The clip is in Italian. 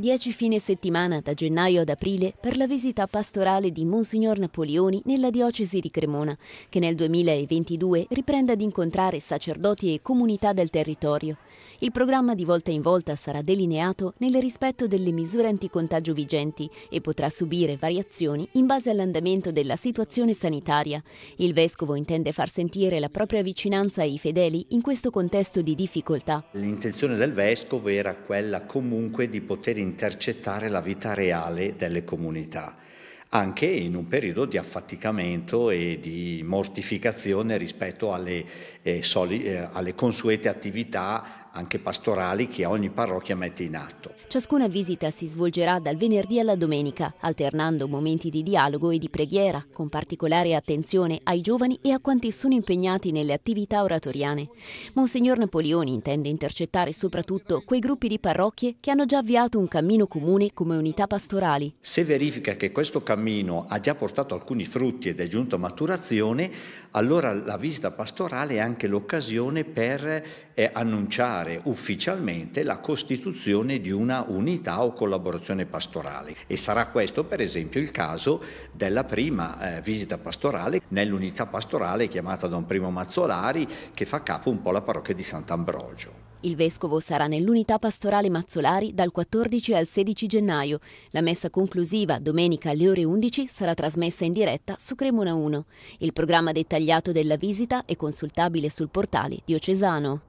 Dieci fine settimana da gennaio ad aprile per la visita pastorale di Monsignor Napoleoni nella diocesi di Cremona, che nel 2022 riprende ad incontrare sacerdoti e comunità del territorio. Il programma di volta in volta sarà delineato nel rispetto delle misure anticontagio vigenti e potrà subire variazioni in base all'andamento della situazione sanitaria. Il vescovo intende far sentire la propria vicinanza ai fedeli in questo contesto di difficoltà. L'intenzione del vescovo era quella comunque di poter intercettare la vita reale delle comunità, anche in un periodo di affaticamento e di mortificazione rispetto alle, eh, soli, eh, alle consuete attività anche pastorali che ogni parrocchia mette in atto. Ciascuna visita si svolgerà dal venerdì alla domenica, alternando momenti di dialogo e di preghiera, con particolare attenzione ai giovani e a quanti sono impegnati nelle attività oratoriane. Monsignor Napoleoni intende intercettare soprattutto quei gruppi di parrocchie che hanno già avviato un cammino comune come unità pastorali. Se verifica che questo cammino ha già portato alcuni frutti ed è giunto a maturazione, allora la visita pastorale è anche l'occasione per eh, annunciare ufficialmente la costituzione di una unità o collaborazione pastorale e sarà questo per esempio il caso della prima eh, visita pastorale nell'unità pastorale chiamata Don Primo Mazzolari che fa capo un po' alla parrocchia di Sant'Ambrogio. Il vescovo sarà nell'unità pastorale Mazzolari dal 14 al 16 gennaio. La messa conclusiva, domenica alle ore 11, sarà trasmessa in diretta su Cremona 1. Il programma dettagliato della visita è consultabile sul portale diocesano.